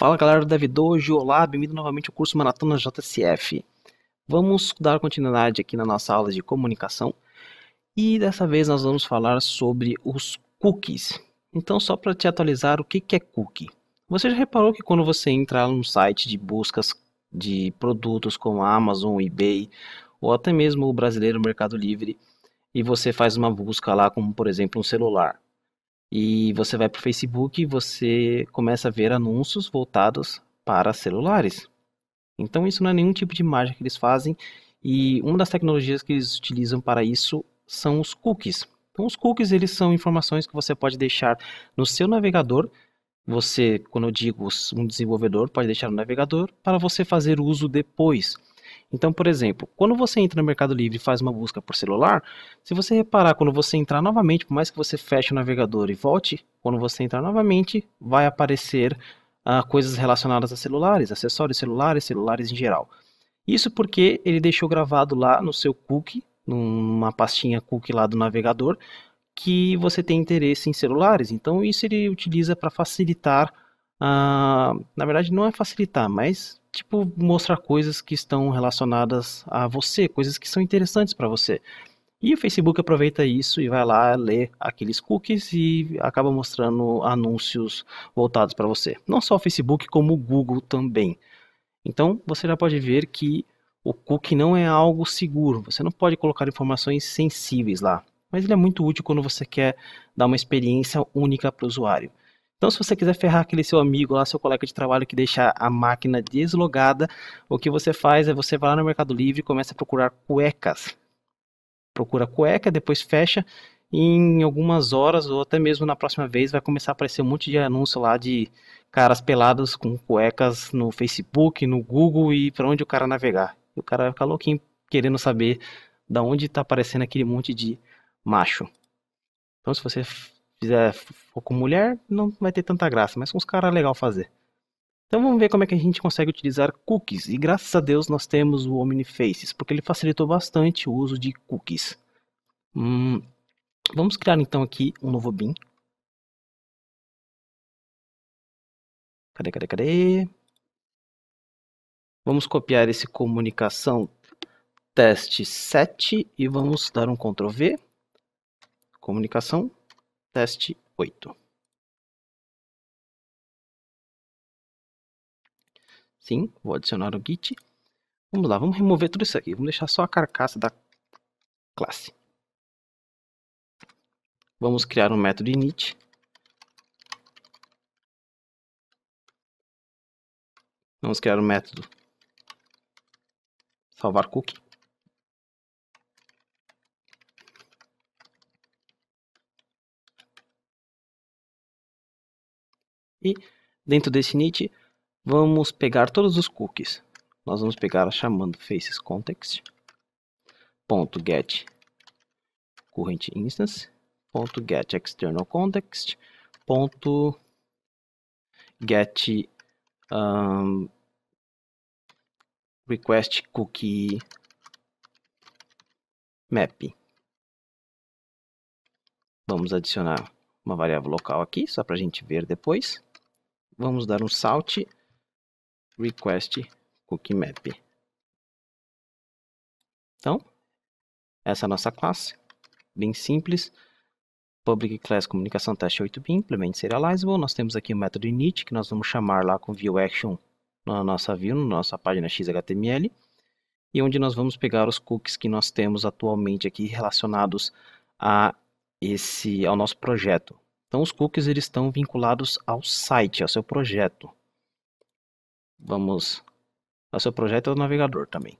Fala galera do DevDojo, olá, bem-vindo novamente ao curso Maratona JSF. Vamos dar continuidade aqui na nossa aula de comunicação e dessa vez nós vamos falar sobre os cookies. Então, só para te atualizar, o que, é cookie? Você já reparou que quando você entra num site de buscas de produtos como a Amazon, eBay ou até mesmo o brasileiro Mercado Livre e você faz uma busca lá, como por exemplo um celular, e você vai para o Facebook e você começa a ver anúncios voltados para celulares. Então isso não é nenhum tipo de mágica que eles fazem. E uma das tecnologias que eles utilizam para isso são os cookies. Então os cookies eles são informações que você pode deixar no seu navegador. Você, quando eu digo um desenvolvedor, pode deixar no navegador para você fazer uso depois. Então, por exemplo, quando você entra no Mercado Livre e faz uma busca por celular, se você reparar, quando você entrar novamente, por mais que você feche o navegador e volte, quando você entrar novamente, vai aparecer ah, coisas relacionadas a celulares, acessórios celulares, celulares em geral. Isso porque ele deixou gravado lá no seu cookie, numa pastinha cookie lá do navegador, que você tem interesse em celulares. Então, isso ele utiliza para facilitar. Ah, na verdade, não é facilitar, mas tipo, mostrar coisas que estão relacionadas a você, coisas que são interessantes para você. E o Facebook aproveita isso e vai lá ler aqueles cookies e acaba mostrando anúncios voltados para você. Não só o Facebook, como o Google também. Então você já pode ver que o cookie não é algo seguro. Você não pode colocar informações sensíveis lá. Mas ele é muito útil quando você quer dar uma experiência única para o usuário. Então, se você quiser ferrar aquele seu amigo lá, seu colega de trabalho que deixa a máquina deslogada, o que você faz é você vai lá no Mercado Livre e começa a procurar cuecas. Procura cueca, depois fecha. E em algumas horas ou até mesmo na próxima vez vai começar a aparecer um monte de anúncio lá de caras pelados com cuecas no Facebook, no Google e para onde o cara navegar. E o cara vai ficar louquinho querendo saber da onde está aparecendo aquele monte de macho. Então, se você fizer com mulher, não vai ter tanta graça, mas com os caras é legal fazer. Então vamos ver como é que a gente consegue utilizar cookies. E graças a Deus nós temos o OmniFaces, porque ele facilitou bastante o uso de cookies. Hum, vamos criar então aqui um novo bin. Cadê, cadê, cadê? Vamos copiar esse comunicação teste 7 e vamos dar um Ctrl V. Comunicação Teste oito. Sim, vou adicionar o git. Vamos lá, vamos remover tudo isso aqui. Vamos deixar só a carcaça da classe. Vamos criar um método init. Vamos criar um método salvar cookie. E dentro desse init, vamos pegar todos os cookies. Nós vamos pegar chamando faces context ponto get current instance ponto get external context ponto get um, request cookie map. Vamos adicionar uma variável local aqui, só para a gente ver depois vamos dar um salt request cookie map. Então, essa é a nossa classe, bem simples. Public Class Comunicação Teste 8-Bin, Implement Serializable. Nós temos aqui o método init, que nós vamos chamar lá com ViewAction na nossa view, na nossa página XHTML. E onde nós vamos pegar os cookies que nós temos atualmente aqui relacionados a esse, ao nosso projeto. Então os cookies eles estão vinculados ao site, ao seu projeto. Vamos ao seu projeto é o navegador também.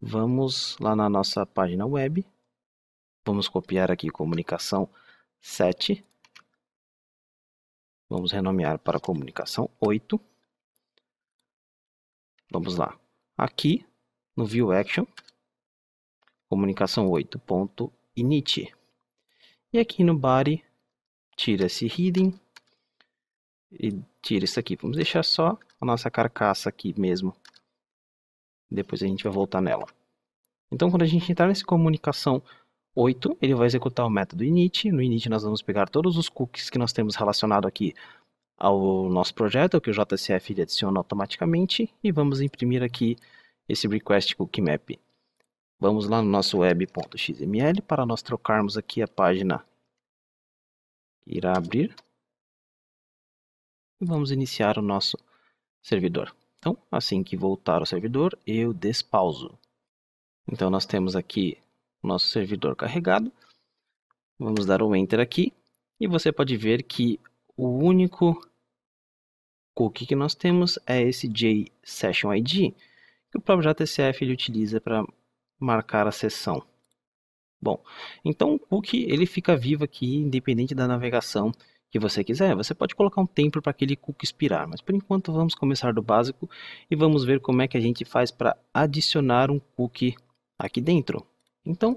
Vamos lá na nossa página web. Vamos copiar aqui comunicação 7. Vamos renomear para comunicação 8. Vamos lá. Aqui no View Action, comunicação 8.init. E aqui no body tira esse hidden e tira isso aqui. Vamos deixar só a nossa carcaça aqui mesmo. Depois a gente vai voltar nela. Então, quando a gente entrar nesse comunicação 8, ele vai executar o método init. No init nós vamos pegar todos os cookies que nós temos relacionado aqui ao nosso projeto, que o JCF ele adiciona automaticamente, e vamos imprimir aqui esse request cookie map. Vamos lá no nosso web.xml para nós trocarmos aqui a página irá abrir. E vamos iniciar o nosso servidor. Então, assim que voltar ao servidor, eu despauso. Então, nós temos aqui o nosso servidor carregado. Vamos dar um Enter aqui. E você pode ver que o único cookie que nós temos é esse JSessionID, que o próprio JTCF ele utiliza para marcar a sessão. Bom, então o cookie ele fica vivo aqui independente da navegação que você quiser. Você pode colocar um tempo para aquele cookie expirar, mas por enquanto vamos começar do básico e vamos ver como é que a gente faz para adicionar um cookie aqui dentro. Então,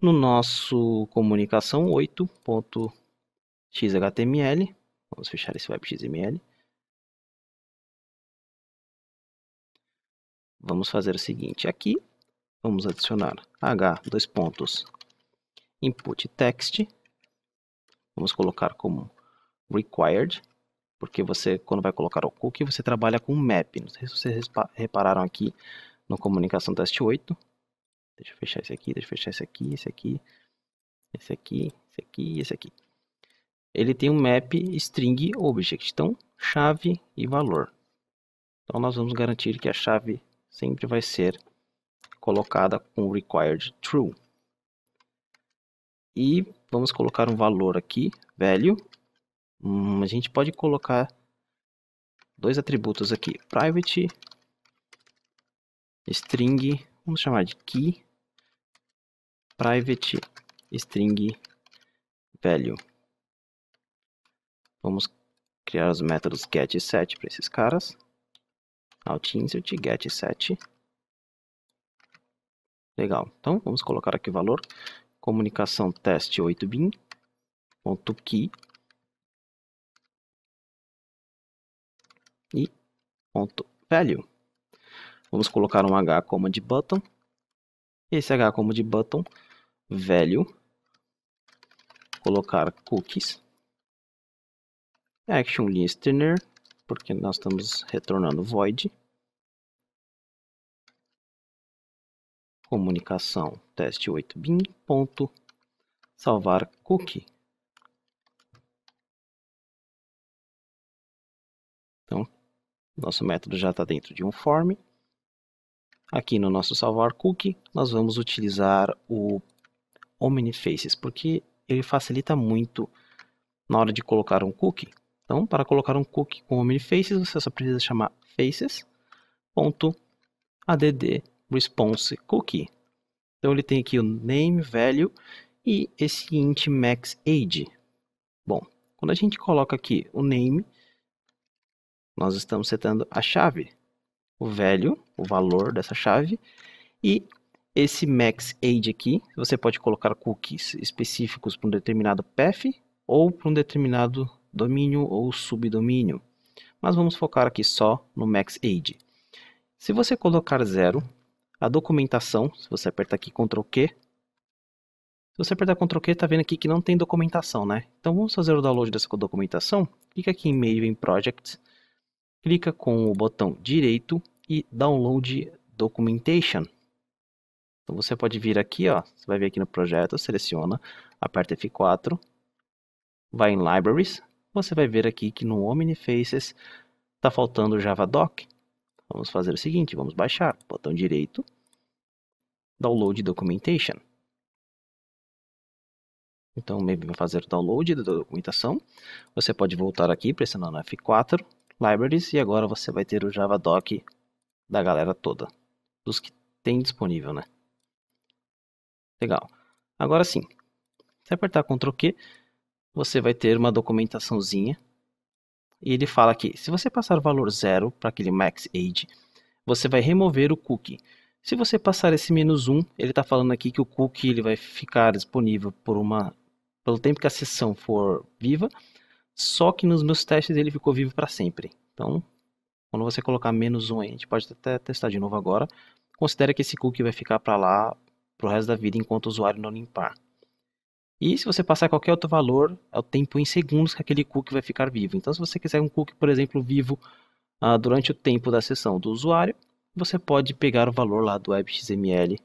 no nosso comunicação 8.xhtml, vamos fechar esse webxml. Vamos fazer o seguinte, aqui vamos adicionar h dois pontos input text vamos colocar como required porque você quando vai colocar o cookie você trabalha com map não sei se vocês repararam aqui no comunicação teste 8 deixa eu fechar esse aqui deixa eu fechar esse aqui esse aqui esse aqui esse aqui esse aqui ele tem um map string object então chave e valor então nós vamos garantir que a chave sempre vai ser colocada com required true. E vamos colocar um valor aqui, value. Hum, a gente pode colocar dois atributos aqui, private string, vamos chamar de key, private string value. Vamos criar os métodos get e set para esses caras. Alt insert get set Legal. Então, vamos colocar aqui o valor. Comunicação teste 8bin.key e ponto .value. Vamos colocar um h como de button. Esse h como de button value colocar cookies action listener, porque nós estamos retornando void comunicação teste 8 bin ponto salvar cookie. Então, nosso método já está dentro de um form. Aqui no nosso salvar cookie, nós vamos utilizar o OmniFaces, porque ele facilita muito na hora de colocar um cookie. Então, para colocar um cookie com OmniFaces, você só precisa chamar faces.add response cookie. Então ele tem aqui o name value e esse int max age. Bom, quando a gente coloca aqui o name, nós estamos setando a chave, o value, o valor dessa chave e esse max age aqui, você pode colocar cookies específicos para um determinado path ou para um determinado domínio ou subdomínio. Mas vamos focar aqui só no max age. Se você colocar zero, a documentação. Se você apertar aqui Ctrl Q, se você apertar Ctrl Q, está vendo aqui que não tem documentação, né? Então vamos fazer o download dessa documentação. Clica aqui em Meio em Projects, clica com o botão direito e Download Documentation. Então você pode vir aqui, ó, você vai vir aqui no projeto, seleciona, aperta F4, vai em Libraries, você vai ver aqui que no OmniFaces está faltando o Javadoc. Vamos fazer o seguinte, vamos baixar, botão direito, Download Documentation. Então, maybe vai fazer o download da documentação. Você pode voltar aqui pressionando F4, Libraries, e agora você vai ter o JavaDoc da galera toda, dos que tem disponível, né? Legal. Agora sim, se apertar Ctrl Q, você vai ter uma documentaçãozinha e ele fala que se você passar o valor zero para aquele max age, você vai remover o cookie. Se você passar esse menos um, ele está falando aqui que o cookie ele vai ficar disponível por uma, pelo tempo que a sessão for viva, só que nos meus testes ele ficou vivo para sempre. Então, quando você colocar menos um aí, a gente pode até testar de novo agora, considere que esse cookie vai ficar para lá para o resto da vida enquanto o usuário não limpar. E se você passar qualquer outro valor, é o tempo em segundos que aquele cookie vai ficar vivo. Então, se você quiser um cookie, por exemplo, vivo ah, durante o tempo da sessão do usuário, você pode pegar o valor lá do WebXML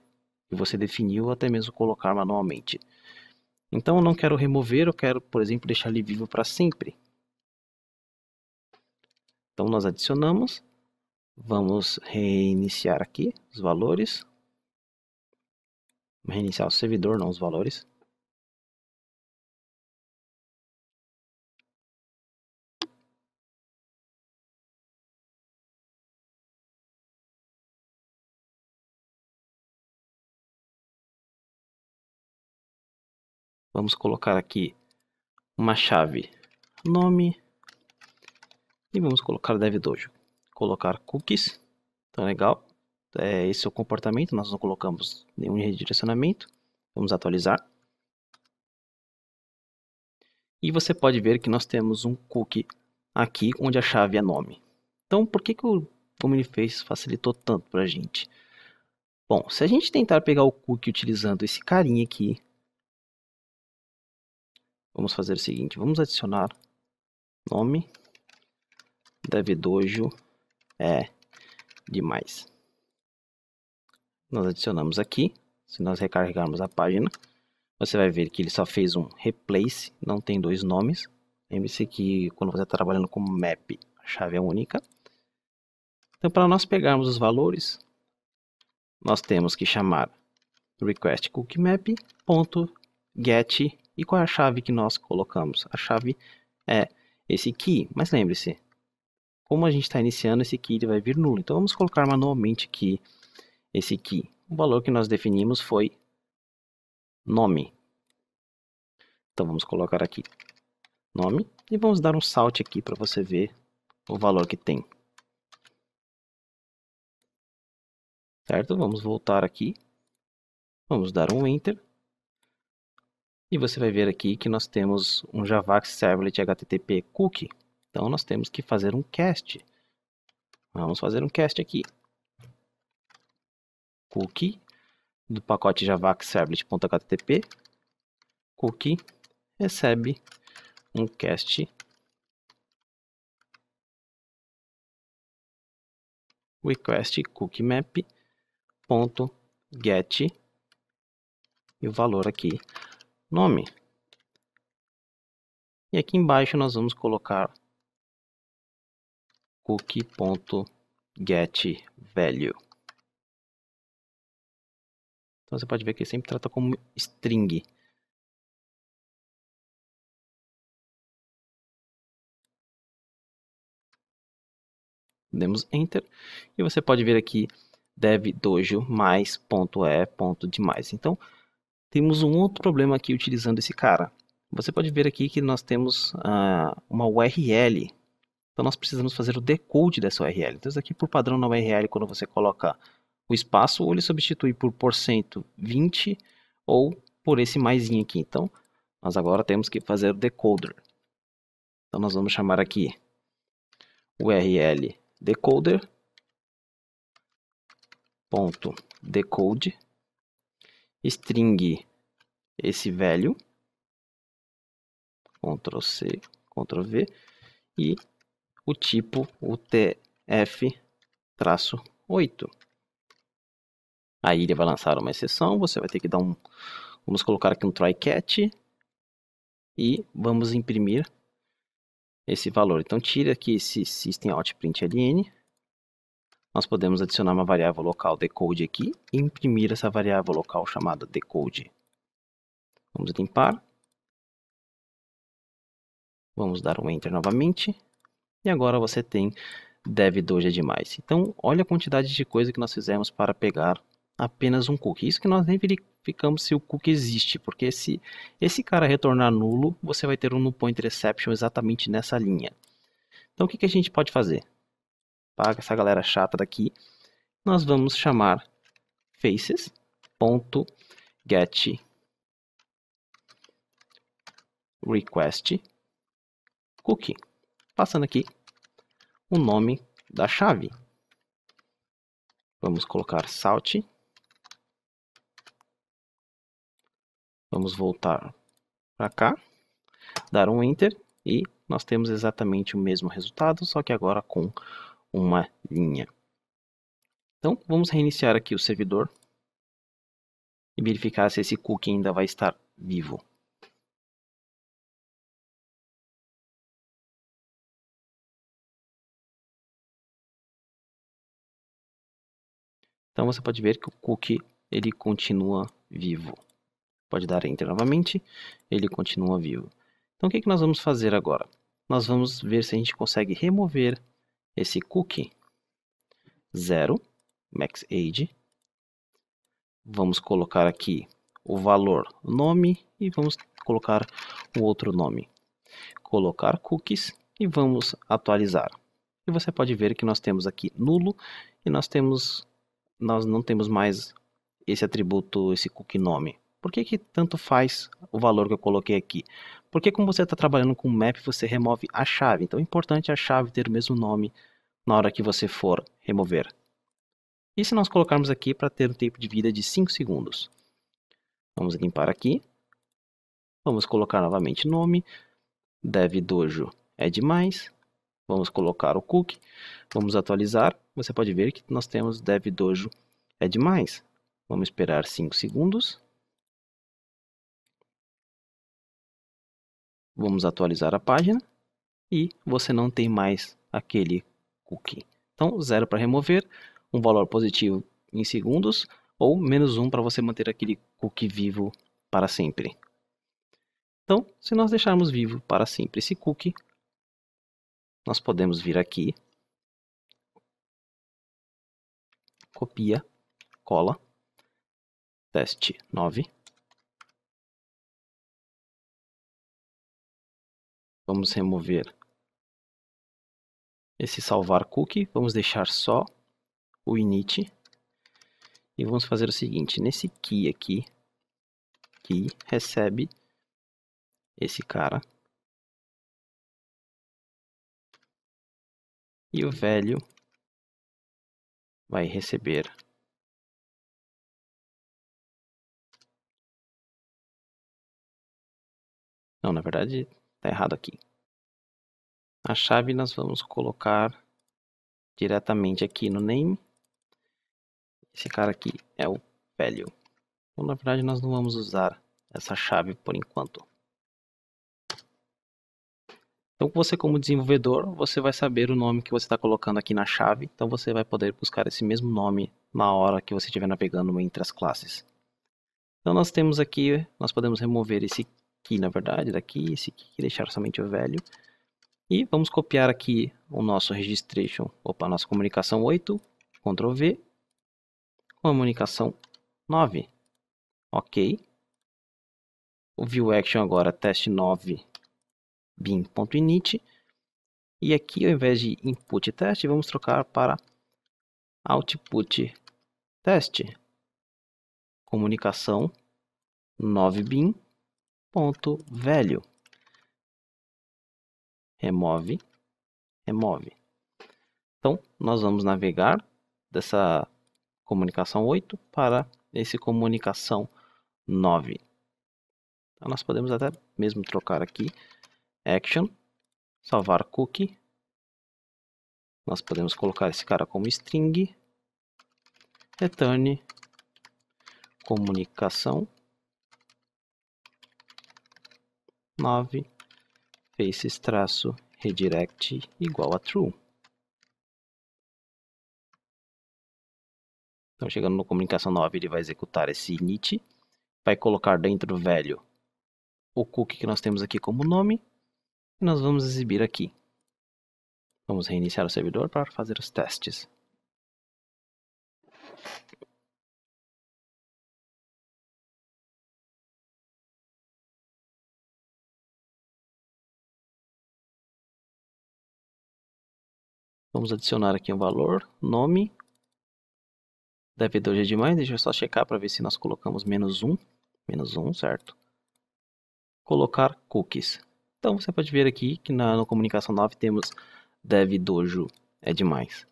que você definiu, ou até mesmo colocar manualmente. Então, eu não quero remover, eu quero, por exemplo, deixar ele vivo para sempre. Então, nós adicionamos. Vamos reiniciar aqui os valores. Reiniciar o servidor, não os valores. Vamos colocar aqui uma chave nome e vamos colocar devdojo Colocar cookies, então legal. É, esse é o comportamento, nós não colocamos nenhum redirecionamento. Vamos atualizar. E você pode ver que nós temos um cookie aqui onde a chave é nome. Então, por que, que o face facilitou tanto para a gente? Bom, se a gente tentar pegar o cookie utilizando esse carinha aqui, Vamos fazer o seguinte, vamos adicionar nome devdojo é demais. Nós adicionamos aqui, se nós recarregarmos a página, você vai ver que ele só fez um replace, não tem dois nomes. Lembre-se que quando você está trabalhando com map, a chave é única. Então, para nós pegarmos os valores, nós temos que chamar request cookie map ponto get e qual é a chave que nós colocamos? A chave é esse key, mas lembre-se, como a gente está iniciando, esse key ele vai vir nulo. Então vamos colocar manualmente aqui esse key. O valor que nós definimos foi nome. Então vamos colocar aqui nome e vamos dar um salt aqui para você ver o valor que tem. Certo? Vamos voltar aqui. Vamos dar um enter e você vai ver aqui que nós temos um Javax Servlet HTTP cookie. Então nós temos que fazer um cast. Vamos fazer um cast aqui. Cookie do pacote Javax Servlet.http. Cookie recebe um cast request cookie map.get ponto get e o valor aqui nome. E aqui embaixo nós vamos colocar cookie.getValue. Então você pode ver que ele sempre trata como string. Demos enter e você pode ver aqui dev dojo mais ponto é ponto demais. Então temos um outro problema aqui utilizando esse cara. Você pode ver aqui que nós temos uh, uma URL. Então nós precisamos fazer o decode dessa URL. Então isso aqui por padrão na URL, quando você coloca o espaço, ou ele substitui por porcento 20 ou por esse mais aqui. Então nós agora temos que fazer o decoder. Então nós vamos chamar aqui URL decoder.decode string esse velho, Ctrl C, Ctrl V, e o tipo UTF-8. Aí ele vai lançar uma exceção, você vai ter que dar um... Vamos colocar aqui um try catch e vamos imprimir esse valor. Então tira aqui esse system out nós podemos adicionar uma variável local decode aqui e imprimir essa variável local chamada decode. Vamos limpar. Vamos dar um Enter novamente. E agora você tem dev doja é demais. Então, olha a quantidade de coisa que nós fizemos para pegar apenas um cookie. Isso que nós nem verificamos se o cookie existe, porque se esse cara retornar nulo, você vai ter um null pointer exception exatamente nessa linha. Então, o que, que a gente pode fazer? apaga essa galera chata daqui. Nós vamos chamar faces.getRequestCookie, request cookie, passando aqui o nome da chave. Vamos colocar salt. Vamos voltar para cá, dar um enter e nós temos exatamente o mesmo resultado, só que agora com uma linha. Então, vamos reiniciar aqui o servidor e verificar se esse cookie ainda vai estar vivo. Então você pode ver que o cookie ele continua vivo. Pode dar enter novamente, ele continua vivo. Então o que, é que nós vamos fazer agora? Nós vamos ver se a gente consegue remover esse cookie 0, max age. Vamos colocar aqui o valor nome e vamos colocar um outro nome. Colocar cookies e vamos atualizar. E você pode ver que nós temos aqui nulo e nós temos nós não temos mais esse atributo, esse cookie nome. Por que, que tanto faz o valor que eu coloquei aqui? Porque como você está trabalhando com map, você remove a chave. Então é importante a chave ter o mesmo nome na hora que você for remover. E se nós colocarmos aqui para ter um tempo de vida de 5 segundos? Vamos limpar aqui. Vamos colocar novamente nome. Dev Dojo é demais. Vamos colocar o cookie. Vamos atualizar. Você pode ver que nós temos Dev Dojo é demais. Vamos esperar 5 segundos. Vamos atualizar a página e você não tem mais aquele cookie. Então, zero para remover, um valor positivo em segundos ou menos um para você manter aquele cookie vivo para sempre. Então, se nós deixarmos vivo para sempre esse cookie, nós podemos vir aqui, copia, cola, teste 9, vamos remover esse salvar cookie, vamos deixar só o init e vamos fazer o seguinte, nesse key aqui, que recebe esse cara e o velho vai receber Não, na verdade, tá errado aqui. A chave nós vamos colocar diretamente aqui no name. Esse cara aqui é o value. Então, na verdade, nós não vamos usar essa chave por enquanto. Então, você como desenvolvedor, você vai saber o nome que você está colocando aqui na chave. Então, você vai poder buscar esse mesmo nome na hora que você estiver navegando entre as classes. Então, nós temos aqui, nós podemos remover esse key, na verdade, daqui, esse key, deixar somente o velho. E vamos copiar aqui o nosso registration, opa, nossa comunicação 8, Ctrl V, comunicação 9, ok. O view action agora, teste 9, bin.init. E aqui, ao invés de input teste, vamos trocar para output teste. Comunicação 9 bin.value remove, remove. Então, nós vamos navegar dessa comunicação 8 para esse comunicação 9. Então, nós podemos até mesmo trocar aqui action, salvar cookie. Nós podemos colocar esse cara como string, return, comunicação 9 faces-redirect igual a true. Então, chegando no comunicação 9, ele vai executar esse init, vai colocar dentro do velho o cookie que nós temos aqui como nome, e nós vamos exibir aqui. Vamos reiniciar o servidor para fazer os testes. Vamos adicionar aqui um valor, nome, devedor é demais, deixa eu só checar para ver se nós colocamos menos um, menos um, certo? Colocar cookies. Então você pode ver aqui que na, na comunicação 9 temos dev dojo é demais.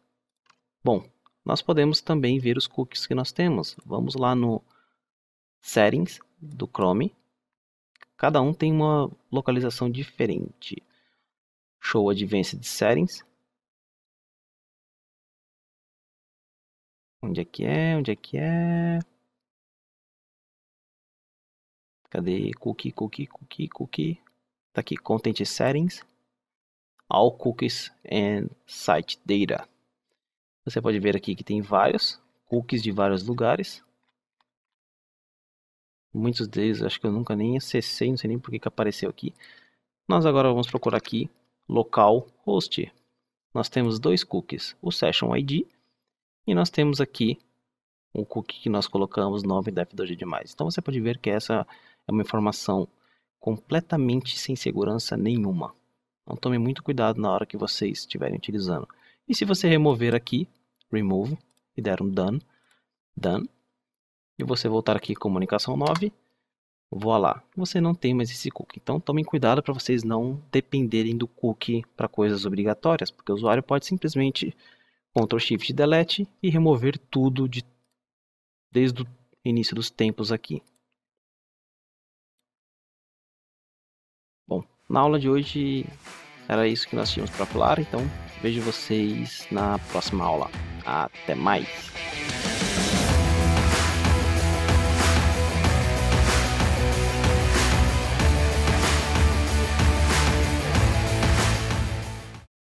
Bom, nós podemos também ver os cookies que nós temos. Vamos lá no settings do Chrome. Cada um tem uma localização diferente. Show Advanced Settings, Onde é que é? Onde é que é? Cadê? Cookie, cookie, cookie, cookie. Tá aqui, Content Settings. All Cookies and Site Data. Você pode ver aqui que tem vários cookies de vários lugares. Muitos deles acho que eu nunca nem acessei, não sei nem por que, que apareceu aqui. Nós agora vamos procurar aqui local host. Nós temos dois cookies, o session ID e nós temos aqui o cookie que nós colocamos 9def2g demais. Então você pode ver que essa é uma informação completamente sem segurança nenhuma. Então tome muito cuidado na hora que vocês estiverem utilizando. E se você remover aqui, remove, e der um done, done, e você voltar aqui comunicação 9, lá você não tem mais esse cookie. Então tomem cuidado para vocês não dependerem do cookie para coisas obrigatórias, porque o usuário pode simplesmente Ctrl Shift Delete e remover tudo de, desde o início dos tempos aqui. Bom, na aula de hoje era isso que nós tínhamos para falar, então vejo vocês na próxima aula. Até mais!